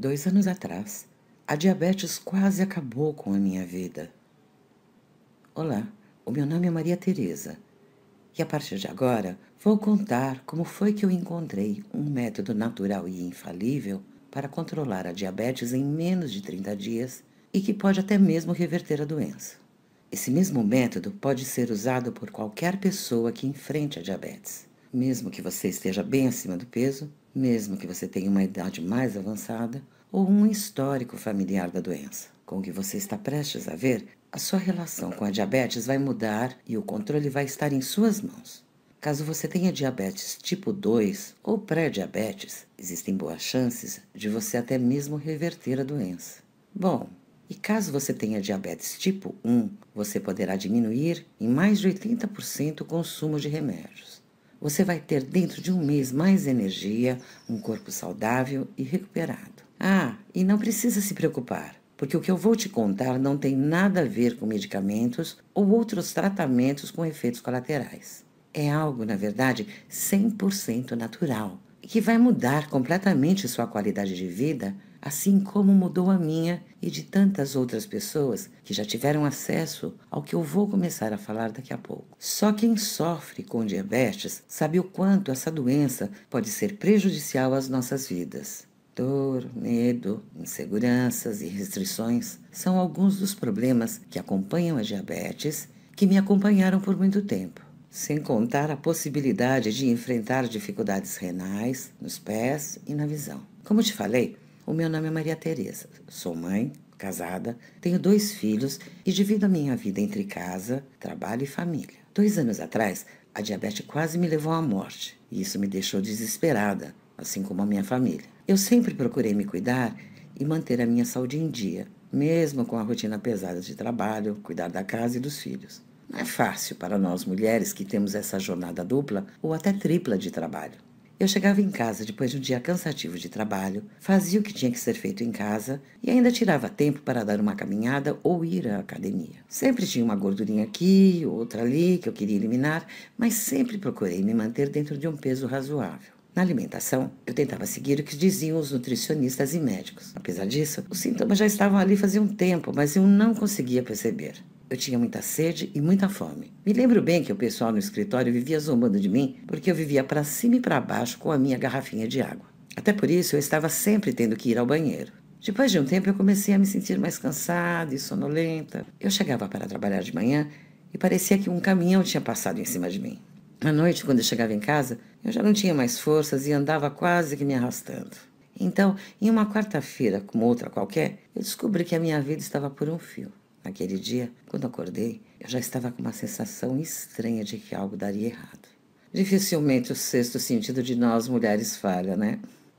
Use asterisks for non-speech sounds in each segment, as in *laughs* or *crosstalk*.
Dois anos atrás, a diabetes quase acabou com a minha vida. Olá, o meu nome é Maria Teresa e a partir de agora vou contar como foi que eu encontrei um método natural e infalível para controlar a diabetes em menos de 30 dias e que pode até mesmo reverter a doença. Esse mesmo método pode ser usado por qualquer pessoa que enfrente a diabetes. Mesmo que você esteja bem acima do peso, mesmo que você tenha uma idade mais avançada ou um histórico familiar da doença. Com o que você está prestes a ver, a sua relação com a diabetes vai mudar e o controle vai estar em suas mãos. Caso você tenha diabetes tipo 2 ou pré-diabetes, existem boas chances de você até mesmo reverter a doença. Bom, e caso você tenha diabetes tipo 1, você poderá diminuir em mais de 80% o consumo de remédios você vai ter dentro de um mês mais energia, um corpo saudável e recuperado. Ah, e não precisa se preocupar, porque o que eu vou te contar não tem nada a ver com medicamentos ou outros tratamentos com efeitos colaterais. É algo, na verdade, 100% natural que vai mudar completamente sua qualidade de vida assim como mudou a minha e de tantas outras pessoas que já tiveram acesso ao que eu vou começar a falar daqui a pouco. Só quem sofre com diabetes sabe o quanto essa doença pode ser prejudicial às nossas vidas. Dor, medo, inseguranças e restrições são alguns dos problemas que acompanham a diabetes que me acompanharam por muito tempo sem contar a possibilidade de enfrentar dificuldades renais, nos pés e na visão. Como te falei, o meu nome é Maria Tereza, sou mãe, casada, tenho dois filhos e divido a minha vida entre casa, trabalho e família. Dois anos atrás, a diabetes quase me levou à morte e isso me deixou desesperada, assim como a minha família. Eu sempre procurei me cuidar e manter a minha saúde em dia, mesmo com a rotina pesada de trabalho, cuidar da casa e dos filhos. Não é fácil para nós mulheres que temos essa jornada dupla ou até tripla de trabalho. Eu chegava em casa depois de um dia cansativo de trabalho, fazia o que tinha que ser feito em casa e ainda tirava tempo para dar uma caminhada ou ir à academia. Sempre tinha uma gordurinha aqui, outra ali que eu queria eliminar, mas sempre procurei me manter dentro de um peso razoável. Na alimentação, eu tentava seguir o que diziam os nutricionistas e médicos. Apesar disso, os sintomas já estavam ali fazia um tempo, mas eu não conseguia perceber. Eu tinha muita sede e muita fome. Me lembro bem que o pessoal no escritório vivia zombando de mim porque eu vivia para cima e para baixo com a minha garrafinha de água. Até por isso eu estava sempre tendo que ir ao banheiro. Depois de um tempo eu comecei a me sentir mais cansada e sonolenta. Eu chegava para trabalhar de manhã e parecia que um caminhão tinha passado em cima de mim. À noite, quando eu chegava em casa, eu já não tinha mais forças e andava quase que me arrastando. Então, em uma quarta-feira, como outra qualquer, eu descobri que a minha vida estava por um fio. Naquele dia, quando acordei, eu já estava com uma sensação estranha de que algo daria errado. Dificilmente o sexto sentido de nós mulheres falha, né?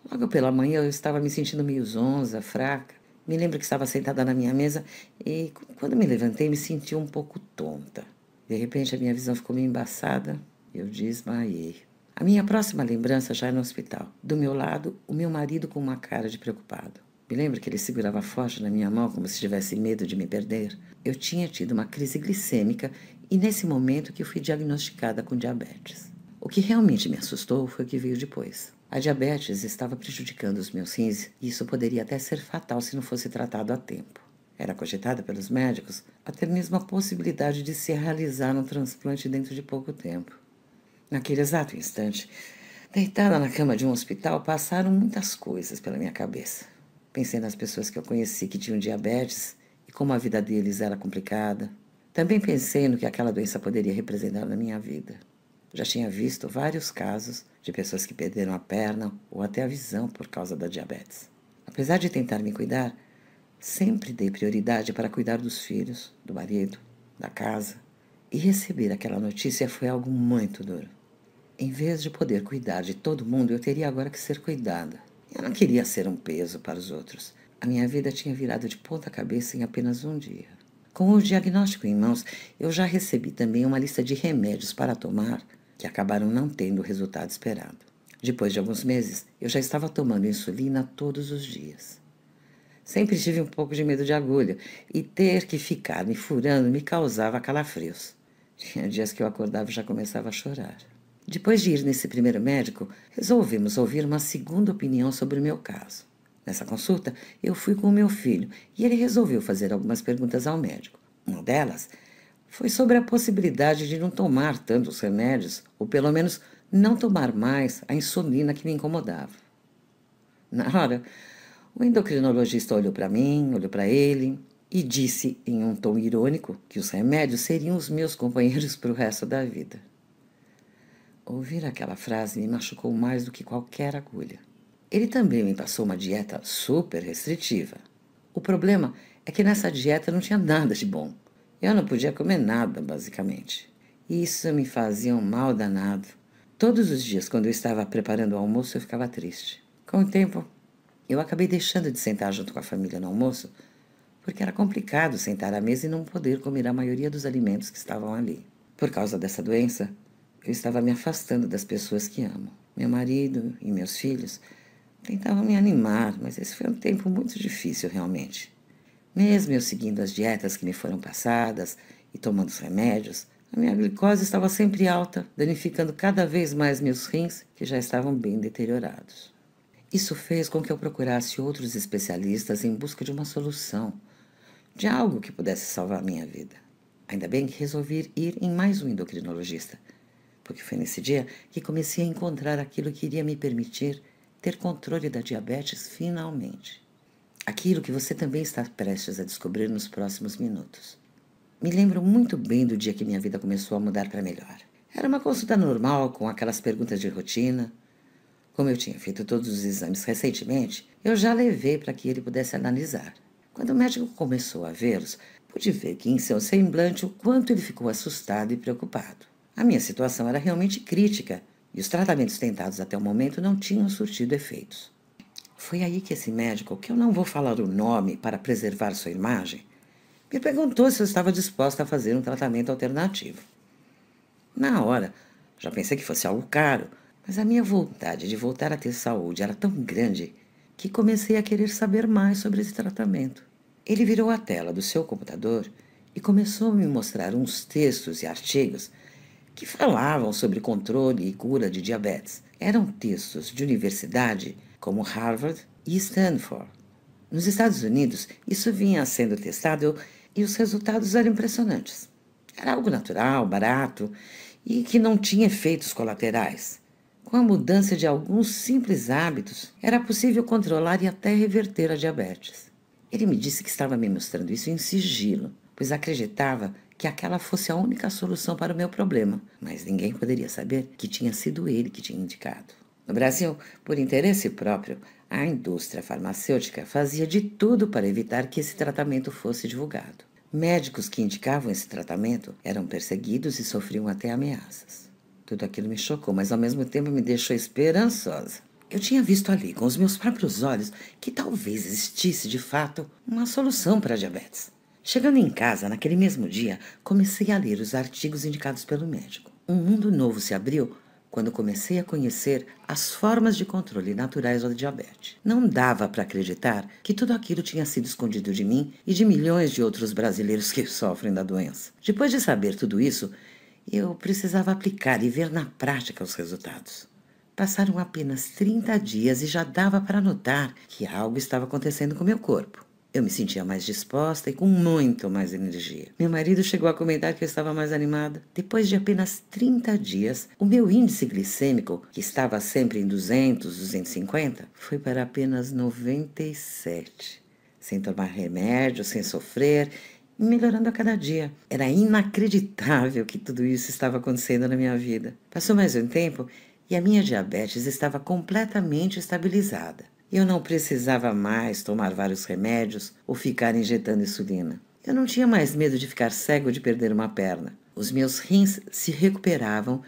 Logo pela manhã eu estava me sentindo meio zonza, fraca. Me lembro que estava sentada na minha mesa e quando me levantei me senti um pouco tonta. De repente a minha visão ficou meio embaçada e eu desmaiei. A minha próxima lembrança já é no hospital. Do meu lado, o meu marido com uma cara de preocupado. Me lembro que ele segurava forte na minha mão como se tivesse medo de me perder. Eu tinha tido uma crise glicêmica e nesse momento que fui diagnosticada com diabetes. O que realmente me assustou foi o que veio depois. A diabetes estava prejudicando os meus rins e isso poderia até ser fatal se não fosse tratado a tempo. Era cogitada pelos médicos até mesmo a possibilidade de se realizar um transplante dentro de pouco tempo. Naquele exato instante, deitada na cama de um hospital, passaram muitas coisas pela minha cabeça. Pensei nas pessoas que eu conheci que tinham diabetes e como a vida deles era complicada. Também pensei no que aquela doença poderia representar na minha vida. Já tinha visto vários casos de pessoas que perderam a perna ou até a visão por causa da diabetes. Apesar de tentar me cuidar, sempre dei prioridade para cuidar dos filhos, do marido, da casa. E receber aquela notícia foi algo muito duro. Em vez de poder cuidar de todo mundo, eu teria agora que ser cuidada. Eu não queria ser um peso para os outros. A minha vida tinha virado de ponta cabeça em apenas um dia. Com o diagnóstico em mãos, eu já recebi também uma lista de remédios para tomar que acabaram não tendo o resultado esperado. Depois de alguns meses, eu já estava tomando insulina todos os dias. Sempre tive um pouco de medo de agulha e ter que ficar me furando me causava calafrios. Tinha dias que eu acordava e já começava a chorar. Depois de ir nesse primeiro médico, resolvemos ouvir uma segunda opinião sobre o meu caso. Nessa consulta, eu fui com o meu filho e ele resolveu fazer algumas perguntas ao médico. Uma delas foi sobre a possibilidade de não tomar tantos remédios, ou pelo menos não tomar mais a insulina que me incomodava. Na hora, o endocrinologista olhou para mim, olhou para ele e disse em um tom irônico que os remédios seriam os meus companheiros para o resto da vida. Ouvir aquela frase me machucou mais do que qualquer agulha. Ele também me passou uma dieta super restritiva. O problema é que nessa dieta não tinha nada de bom. Eu não podia comer nada, basicamente. E isso me fazia um mal danado. Todos os dias, quando eu estava preparando o almoço, eu ficava triste. Com o tempo, eu acabei deixando de sentar junto com a família no almoço, porque era complicado sentar à mesa e não poder comer a maioria dos alimentos que estavam ali. Por causa dessa doença, eu estava me afastando das pessoas que amo. Meu marido e meus filhos tentavam me animar, mas esse foi um tempo muito difícil realmente. Mesmo eu seguindo as dietas que me foram passadas e tomando os remédios, a minha glicose estava sempre alta, danificando cada vez mais meus rins, que já estavam bem deteriorados. Isso fez com que eu procurasse outros especialistas em busca de uma solução, de algo que pudesse salvar minha vida. Ainda bem que resolvi ir em mais um endocrinologista, porque foi nesse dia que comecei a encontrar aquilo que iria me permitir ter controle da diabetes finalmente. Aquilo que você também está prestes a descobrir nos próximos minutos. Me lembro muito bem do dia que minha vida começou a mudar para melhor. Era uma consulta normal, com aquelas perguntas de rotina. Como eu tinha feito todos os exames recentemente, eu já levei para que ele pudesse analisar. Quando o médico começou a vê-los, pude ver que em seu semblante o quanto ele ficou assustado e preocupado. A minha situação era realmente crítica e os tratamentos tentados até o momento não tinham surtido efeitos. Foi aí que esse médico, que eu não vou falar o nome para preservar sua imagem, me perguntou se eu estava disposta a fazer um tratamento alternativo. Na hora, já pensei que fosse algo caro, mas a minha vontade de voltar a ter saúde era tão grande que comecei a querer saber mais sobre esse tratamento. Ele virou a tela do seu computador e começou a me mostrar uns textos e artigos que falavam sobre controle e cura de diabetes. Eram textos de universidade como Harvard e Stanford. Nos Estados Unidos, isso vinha sendo testado e os resultados eram impressionantes. Era algo natural, barato e que não tinha efeitos colaterais. Com a mudança de alguns simples hábitos, era possível controlar e até reverter a diabetes. Ele me disse que estava me mostrando isso em sigilo, pois acreditava que aquela fosse a única solução para o meu problema, mas ninguém poderia saber que tinha sido ele que tinha indicado. No Brasil, por interesse próprio, a indústria farmacêutica fazia de tudo para evitar que esse tratamento fosse divulgado. Médicos que indicavam esse tratamento eram perseguidos e sofriam até ameaças. Tudo aquilo me chocou, mas ao mesmo tempo me deixou esperançosa. Eu tinha visto ali, com os meus próprios olhos, que talvez existisse de fato uma solução para a diabetes. Chegando em casa, naquele mesmo dia, comecei a ler os artigos indicados pelo médico. Um mundo novo se abriu quando comecei a conhecer as formas de controle naturais da diabetes. Não dava para acreditar que tudo aquilo tinha sido escondido de mim e de milhões de outros brasileiros que *laughs* sofrem da doença. Depois de saber tudo isso, eu precisava aplicar e ver na prática os resultados. Passaram apenas 30 dias e já dava para notar que algo estava acontecendo com meu corpo. Eu me sentia mais disposta e com muito mais energia. Meu marido chegou a comentar que eu estava mais animada. Depois de apenas 30 dias, o meu índice glicêmico, que estava sempre em 200, 250, foi para apenas 97. Sem tomar remédio, sem sofrer, melhorando a cada dia. Era inacreditável que tudo isso estava acontecendo na minha vida. Passou mais um tempo e a minha diabetes estava completamente estabilizada e eu não precisava mais tomar vários remédios ou ficar injetando insulina. Eu não tinha mais medo de ficar cego de perder uma perna. Os meus rins se recuperavam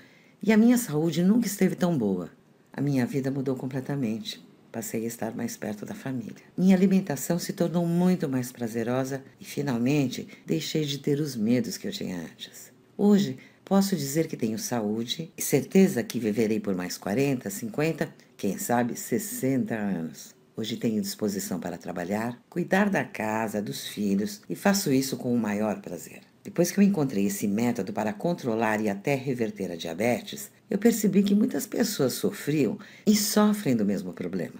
e a minha saúde nunca esteve tão boa. A minha vida mudou completamente. Passei a estar mais perto da família. Minha alimentação se tornou muito mais prazerosa e finalmente deixei de ter os medos que eu tinha antes. Hoje posso dizer que tenho saúde e certeza que viverei por mais 40, 50 quem sabe 60 anos. Hoje tenho disposição para trabalhar, cuidar da casa, dos filhos e faço isso com o maior prazer. Depois que eu encontrei esse método para controlar e até reverter a diabetes, eu percebi que muitas pessoas sofriam e sofrem do mesmo problema.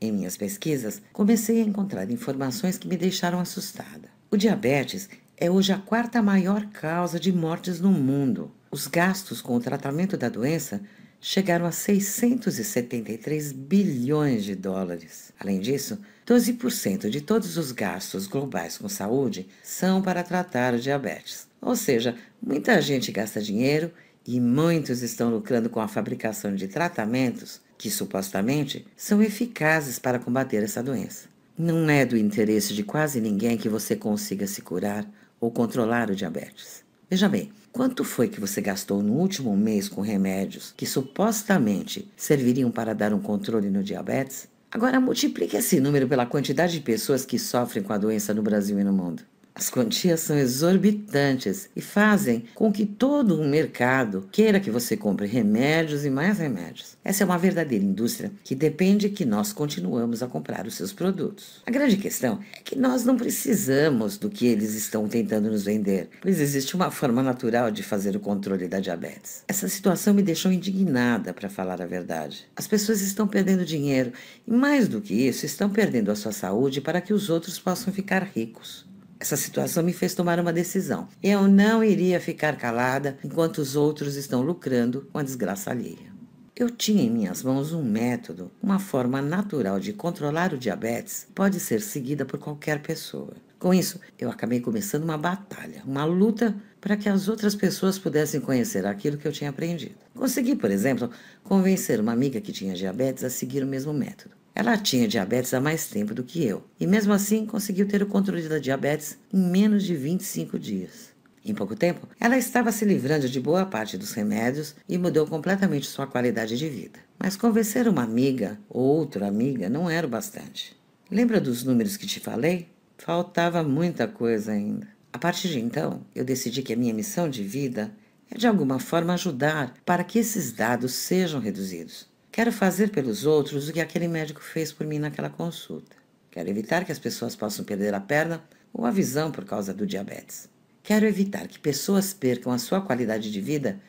Em minhas pesquisas, comecei a encontrar informações que me deixaram assustada. O diabetes é hoje a quarta maior causa de mortes no mundo. Os gastos com o tratamento da doença chegaram a 673 bilhões de dólares. Além disso, 12% de todos os gastos globais com saúde são para tratar o diabetes. Ou seja, muita gente gasta dinheiro e muitos estão lucrando com a fabricação de tratamentos que supostamente são eficazes para combater essa doença. Não é do interesse de quase ninguém que você consiga se curar ou controlar o diabetes. Veja bem, quanto foi que você gastou no último mês com remédios que supostamente serviriam para dar um controle no diabetes? Agora multiplique esse número pela quantidade de pessoas que sofrem com a doença no Brasil e no mundo. As quantias são exorbitantes e fazem com que todo o mercado queira que você compre remédios e mais remédios. Essa é uma verdadeira indústria que depende que nós continuamos a comprar os seus produtos. A grande questão é que nós não precisamos do que eles estão tentando nos vender, pois existe uma forma natural de fazer o controle da diabetes. Essa situação me deixou indignada, para falar a verdade. As pessoas estão perdendo dinheiro e, mais do que isso, estão perdendo a sua saúde para que os outros possam ficar ricos. Essa situação me fez tomar uma decisão. Eu não iria ficar calada enquanto os outros estão lucrando com a desgraça alheia. Eu tinha em minhas mãos um método, uma forma natural de controlar o diabetes, pode ser seguida por qualquer pessoa. Com isso, eu acabei começando uma batalha, uma luta para que as outras pessoas pudessem conhecer aquilo que eu tinha aprendido. Consegui, por exemplo, convencer uma amiga que tinha diabetes a seguir o mesmo método. Ela tinha diabetes há mais tempo do que eu e, mesmo assim, conseguiu ter o controle da diabetes em menos de 25 dias. Em pouco tempo, ela estava se livrando de boa parte dos remédios e mudou completamente sua qualidade de vida. Mas convencer uma amiga ou outra amiga não era o bastante. Lembra dos números que te falei? Faltava muita coisa ainda. A partir de então, eu decidi que a minha missão de vida é de alguma forma ajudar para que esses dados sejam reduzidos. Quero fazer pelos outros o que aquele médico fez por mim naquela consulta. Quero evitar que as pessoas possam perder a perna ou a visão por causa do diabetes. Quero evitar que pessoas percam a sua qualidade de vida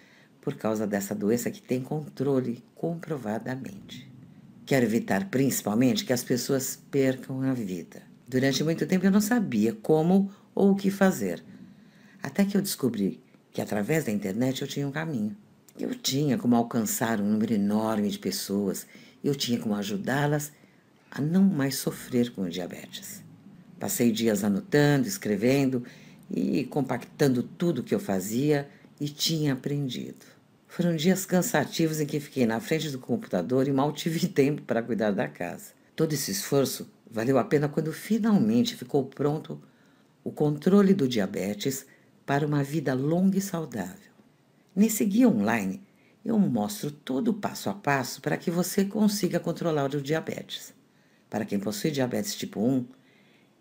por causa dessa doença que tem controle comprovadamente. Quero evitar principalmente que as pessoas percam a vida. Durante muito tempo eu não sabia como ou o que fazer, até que eu descobri que através da internet eu tinha um caminho. Eu tinha como alcançar um número enorme de pessoas, eu tinha como ajudá-las a não mais sofrer com diabetes. Passei dias anotando, escrevendo e compactando tudo o que eu fazia e tinha aprendido. Foram dias cansativos em que fiquei na frente do computador e mal tive *laughs* tempo para cuidar da casa. Todo esse esforço valeu a pena quando finalmente ficou pronto o controle do diabetes para uma vida longa e saudável. Nesse guia online, eu mostro todo o passo a passo para que você consiga controlar o diabetes. Para quem possui diabetes tipo 1,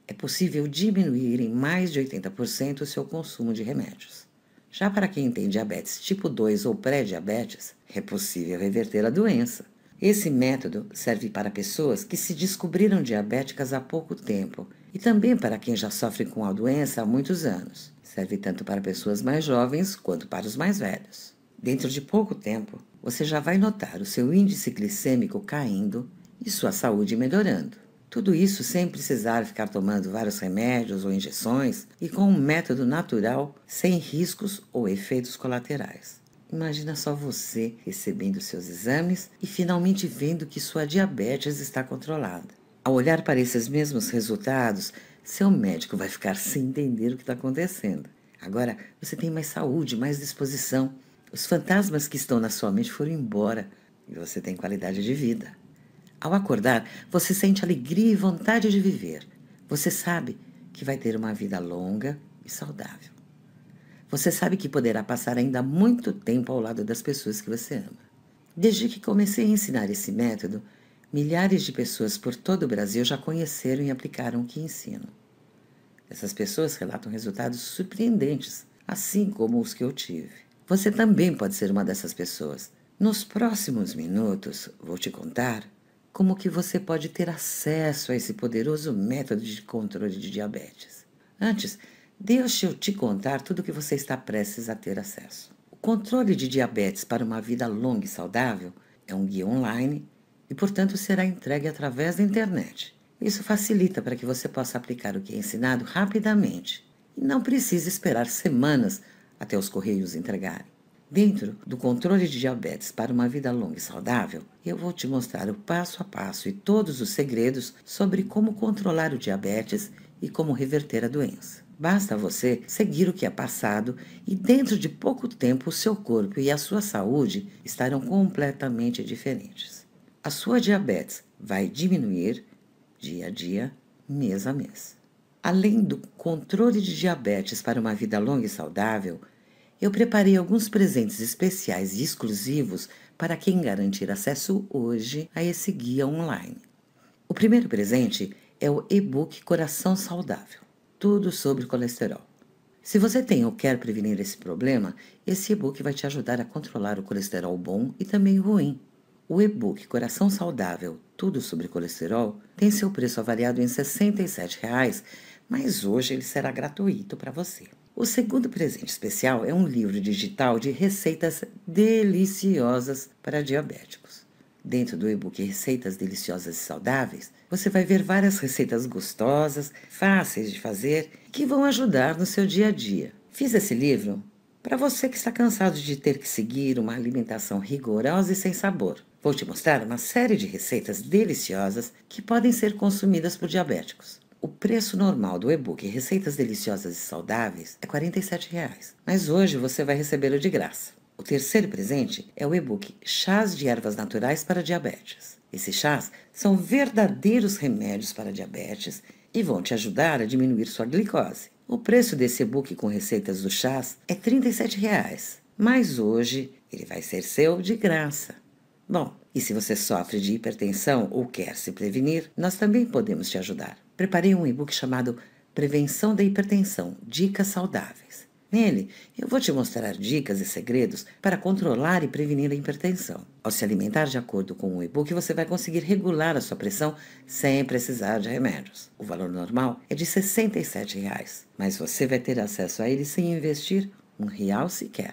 é possível diminuir em mais de 80% o seu consumo de remédios. Já para quem tem diabetes tipo 2 ou pré-diabetes, é possível reverter a doença. Esse método serve para pessoas que se descobriram diabéticas há pouco tempo e também para quem já sofre com a doença há muitos anos. Serve tanto para pessoas mais jovens quanto para os mais velhos. Dentro de pouco tempo, você já vai notar o seu índice glicêmico caindo e sua saúde melhorando. Tudo isso sem precisar ficar tomando vários remédios ou injeções e com um método natural sem riscos ou efeitos colaterais. Imagina só você recebendo seus exames e finalmente vendo que sua diabetes está controlada. Ao olhar para esses mesmos resultados, seu médico vai ficar sem entender o que está acontecendo. Agora você tem mais saúde, mais disposição. Os fantasmas que estão na sua mente foram embora e você tem qualidade de vida. Ao acordar, você sente alegria e vontade de viver. Você sabe que vai ter uma vida longa e saudável. Você sabe que poderá passar ainda muito tempo ao lado das pessoas que você ama. Desde que comecei a ensinar esse método, Milhares de pessoas por todo o Brasil já conheceram e aplicaram o que ensino. Essas pessoas relatam resultados surpreendentes, assim como os que eu tive. Você também pode ser uma dessas pessoas. Nos próximos minutos, vou te contar como que você pode ter acesso a esse poderoso método de controle de diabetes. Antes, deixe eu te contar tudo o que você está prestes a ter acesso. O controle de diabetes para uma vida longa e saudável é um guia online e, portanto, será entregue através da internet. Isso facilita para que você possa aplicar o que é ensinado rapidamente e não precise esperar semanas até os correios entregarem. Dentro do controle de diabetes para uma vida longa e saudável, eu vou te mostrar o passo a passo e todos os segredos sobre como controlar o diabetes e como reverter a doença. Basta você seguir o que é passado e dentro de pouco tempo o seu corpo e a sua saúde estarão completamente diferentes a sua diabetes vai diminuir dia a dia, mês a mês. Além do controle de diabetes para uma vida longa e saudável, eu preparei alguns presentes especiais e exclusivos para quem garantir acesso hoje a esse guia online. O primeiro presente é o e-book Coração Saudável tudo sobre colesterol. Se você tem ou quer prevenir esse problema, esse e-book vai te ajudar a controlar o colesterol bom e também ruim, o e-book Coração Saudável, Tudo sobre Colesterol, tem seu preço avaliado em R$ 67,00, mas hoje ele será gratuito para você. O segundo presente especial é um livro digital de receitas deliciosas para diabéticos. Dentro do e-book Receitas Deliciosas e Saudáveis, você vai ver várias receitas gostosas, fáceis de fazer, que vão ajudar no seu dia a dia. Fiz esse livro para você que está cansado de ter que seguir uma alimentação rigorosa e sem sabor, vou te mostrar uma série de receitas deliciosas que podem ser consumidas por diabéticos. O preço normal do e-book Receitas Deliciosas e Saudáveis é R$ 47,00, mas hoje você vai recebê-lo de graça. O terceiro presente é o e-book Chás de Ervas Naturais para Diabetes. Esses chás são verdadeiros remédios para diabetes e vão te ajudar a diminuir sua glicose, o preço desse e-book com receitas do chás é R$ 37,00, mas hoje ele vai ser seu de graça. Bom, e se você sofre de hipertensão ou quer se prevenir, nós também podemos te ajudar. Preparei um e-book chamado Prevenção da Hipertensão Dicas Saudáveis. Nele, eu vou te mostrar dicas e segredos para controlar e prevenir a hipertensão. Ao se alimentar de acordo com o e-book, você vai conseguir regular a sua pressão sem precisar de remédios. O valor normal é de R$ 67,00, mas você vai ter acesso a ele sem investir um real sequer.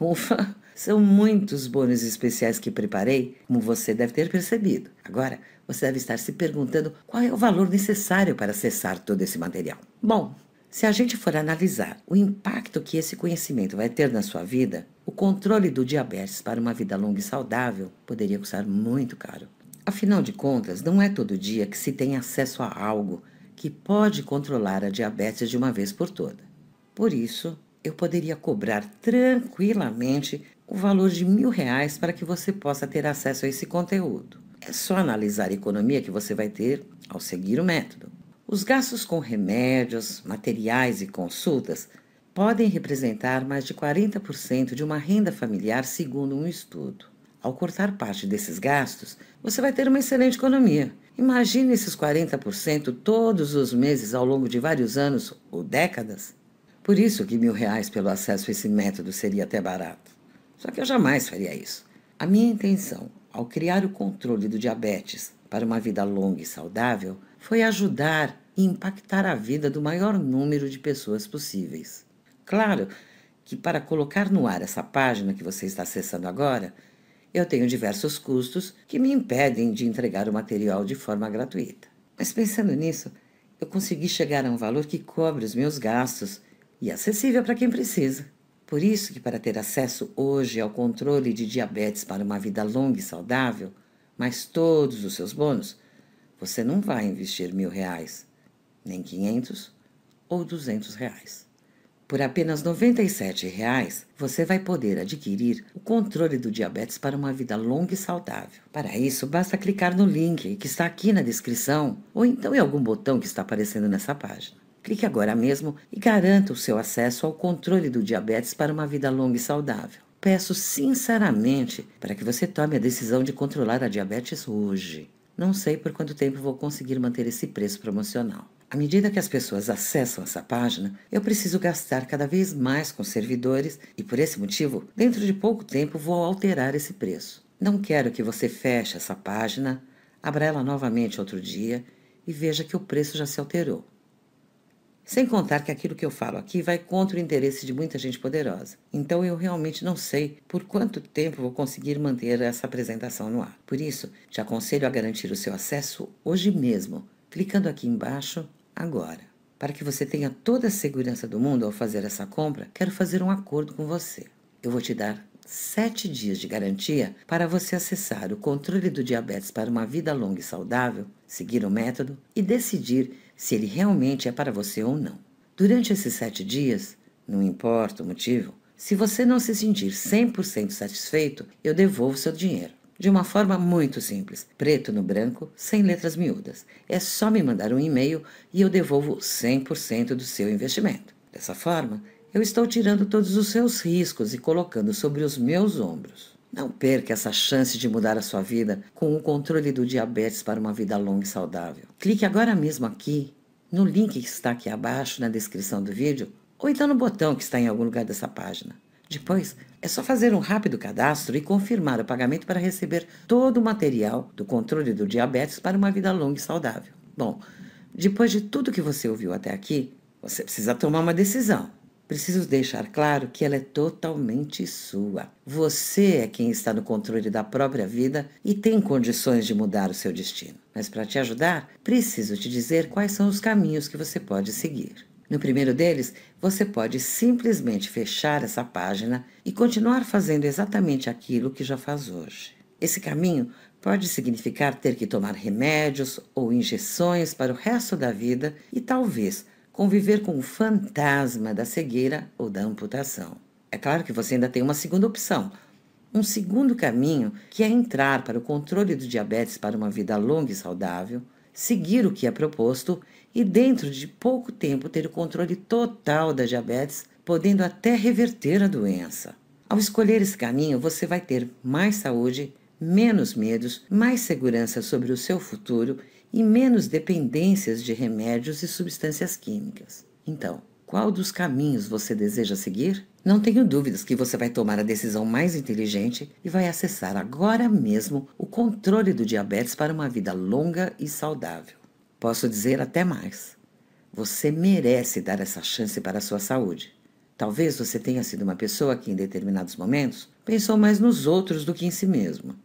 Ufa! São muitos bônus especiais que preparei, como você deve ter percebido. Agora, você deve estar se perguntando qual é o valor necessário para acessar todo esse material. Bom, se a gente for analisar o impacto que esse conhecimento vai ter na sua vida, o controle do diabetes para uma vida longa e saudável poderia custar muito caro. Afinal de contas, não é todo dia que se tem acesso a algo que pode controlar a diabetes de uma vez por toda. Por isso, eu poderia cobrar tranquilamente o valor de mil reais para que você possa ter acesso a esse conteúdo. É só analisar a economia que você vai ter ao seguir o método. Os gastos com remédios, materiais e consultas podem representar mais de 40% de uma renda familiar, segundo um estudo. Ao cortar parte desses gastos, você vai ter uma excelente economia. Imagine esses 40% todos os meses ao longo de vários anos ou décadas. Por isso que mil reais pelo acesso a esse método seria até barato. Só que eu jamais faria isso. A minha intenção, ao criar o controle do diabetes para uma vida longa e saudável foi ajudar e impactar a vida do maior número de pessoas possíveis. Claro que para colocar no ar essa página que você está acessando agora, eu tenho diversos custos que me impedem de entregar o material de forma gratuita. Mas pensando nisso, eu consegui chegar a um valor que cobre os meus gastos e é acessível para quem precisa. Por isso que para ter acesso hoje ao controle de diabetes para uma vida longa e saudável, mais todos os seus bônus, você não vai investir mil reais, nem quinhentos ou duzentos reais. Por apenas R$ reais, você vai poder adquirir o controle do diabetes para uma vida longa e saudável. Para isso, basta clicar no link que está aqui na descrição ou então em algum botão que está aparecendo nessa página. Clique agora mesmo e garanta o seu acesso ao controle do diabetes para uma vida longa e saudável. Peço sinceramente para que você tome a decisão de controlar a diabetes hoje. Não sei por quanto tempo vou conseguir manter esse preço promocional. À medida que as pessoas acessam essa página, eu preciso gastar cada vez mais com servidores e, por esse motivo, dentro de pouco tempo vou alterar esse preço. Não quero que você feche essa página, abra ela novamente outro dia e veja que o preço já se alterou. Sem contar que aquilo que eu falo aqui vai contra o interesse de muita gente poderosa. Então eu realmente não sei por quanto tempo vou conseguir manter essa apresentação no ar. Por isso, te aconselho a garantir o seu acesso hoje mesmo, clicando aqui embaixo agora. Para que você tenha toda a segurança do mundo ao fazer essa compra, quero fazer um acordo com você. Eu vou te dar sete dias de garantia para você acessar o controle do diabetes para uma vida longa e saudável, seguir o método e decidir se ele realmente é para você ou não. Durante esses sete dias, não importa o motivo, se você não se sentir 100% satisfeito, eu devolvo seu dinheiro. De uma forma muito simples, preto no branco, sem letras miúdas. É só me mandar um e-mail e eu devolvo 100% do seu investimento. Dessa forma, eu estou tirando todos os seus riscos e colocando sobre os meus ombros. Não perca essa chance de mudar a sua vida com o controle do diabetes para uma vida longa e saudável. Clique agora mesmo aqui no link que está aqui abaixo na descrição do vídeo ou então no botão que está em algum lugar dessa página. Depois, é só fazer um rápido cadastro e confirmar o pagamento para receber todo o material do controle do diabetes para uma vida longa e saudável. Bom, depois de tudo que você ouviu até aqui, você precisa tomar uma decisão. Preciso deixar claro que ela é totalmente sua. Você é quem está no controle da própria vida e tem condições de mudar o seu destino. Mas para te ajudar, preciso te dizer quais são os caminhos que você pode seguir. No primeiro deles, você pode simplesmente fechar essa página e continuar fazendo exatamente aquilo que já faz hoje. Esse caminho pode significar ter que tomar remédios ou injeções para o resto da vida e talvez conviver com o fantasma da cegueira ou da amputação. É claro que você ainda tem uma segunda opção, um segundo caminho que é entrar para o controle do diabetes para uma vida longa e saudável, seguir o que é proposto e, dentro de pouco tempo, ter o controle total da diabetes, podendo até reverter a doença. Ao escolher esse caminho, você vai ter mais saúde, menos medos, mais segurança sobre o seu futuro e menos dependências de remédios e substâncias químicas. Então, qual dos caminhos você deseja seguir? Não tenho dúvidas que você vai tomar a decisão mais inteligente e vai acessar agora mesmo o controle do diabetes para uma vida longa e saudável. Posso dizer até mais. Você merece dar essa chance para a sua saúde. Talvez você tenha sido uma pessoa que, em determinados momentos, pensou mais nos outros do que em si mesma.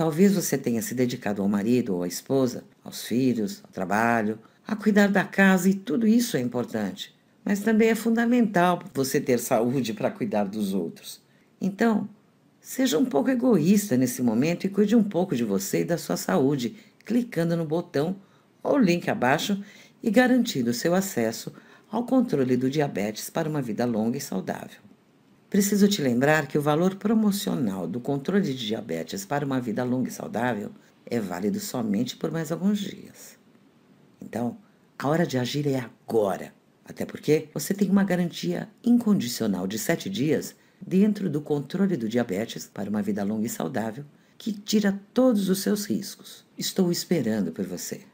Talvez você tenha se dedicado ao marido ou à esposa, aos filhos, ao trabalho, a cuidar da casa e tudo isso é importante. Mas também é fundamental você ter saúde para cuidar dos outros. Então, seja um pouco egoísta nesse momento e cuide um pouco de você e da sua saúde, clicando no botão ou link abaixo e garantindo seu acesso ao controle do diabetes para uma vida longa e saudável. Preciso te lembrar que o valor promocional do controle de diabetes para uma vida longa e saudável é válido somente por mais alguns dias. Então, a hora de agir é agora. Até porque você tem uma garantia incondicional de sete dias dentro do controle do diabetes para uma vida longa e saudável que tira todos os seus riscos. Estou esperando por você.